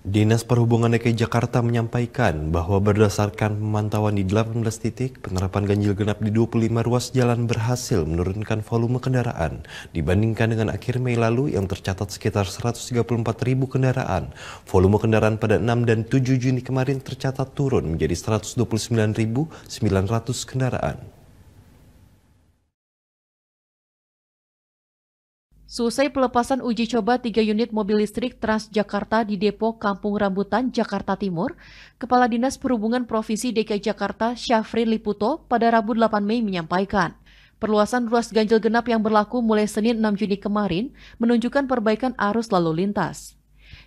Dinas Perhubungan DKI Jakarta menyampaikan bahwa berdasarkan pemantauan di 18 titik, penerapan ganjil genap di 25 ruas jalan berhasil menurunkan volume kendaraan dibandingkan dengan akhir Mei lalu yang tercatat sekitar 134 ribu kendaraan. Volume kendaraan pada 6 dan 7 Juni kemarin tercatat turun menjadi 129.900 kendaraan. Selesai pelepasan uji coba tiga unit mobil listrik Transjakarta di Depo Kampung Rambutan, Jakarta Timur, Kepala Dinas Perhubungan Provinsi DKI Jakarta Syafrin Liputo pada Rabu 8 Mei menyampaikan, perluasan ruas ganjil genap yang berlaku mulai Senin 6 Juni kemarin menunjukkan perbaikan arus lalu lintas.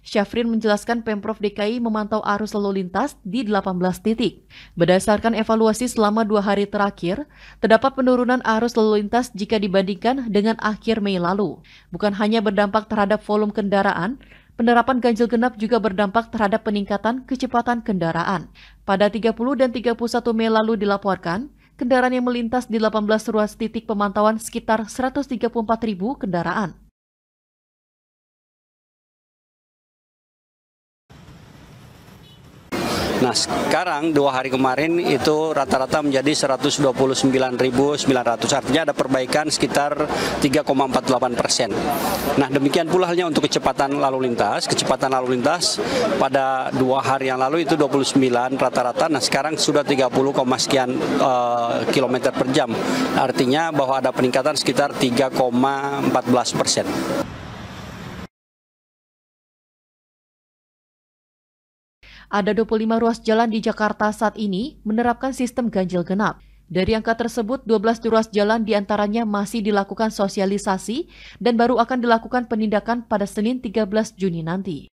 Syafrin menjelaskan Pemprov DKI memantau arus lalu lintas di 18 titik. Berdasarkan evaluasi selama dua hari terakhir, terdapat penurunan arus lalu lintas jika dibandingkan dengan akhir Mei lalu. Bukan hanya berdampak terhadap volume kendaraan, penerapan ganjil genap juga berdampak terhadap peningkatan kecepatan kendaraan. Pada 30 dan 31 Mei lalu dilaporkan, kendaraan yang melintas di 18 ruas titik pemantauan sekitar ribu kendaraan. Nah sekarang dua hari kemarin itu rata-rata menjadi 129.900 artinya ada perbaikan sekitar 3,48 persen. Nah demikian pula halnya untuk kecepatan lalu lintas. Kecepatan lalu lintas pada dua hari yang lalu itu 29 rata-rata. Nah sekarang sudah 30, sekian uh, kilometer per jam. Artinya bahwa ada peningkatan sekitar 3,14 persen. Ada 25 ruas jalan di Jakarta saat ini menerapkan sistem ganjil genap. Dari angka tersebut, 12 ruas jalan diantaranya masih dilakukan sosialisasi dan baru akan dilakukan penindakan pada Senin 13 Juni nanti.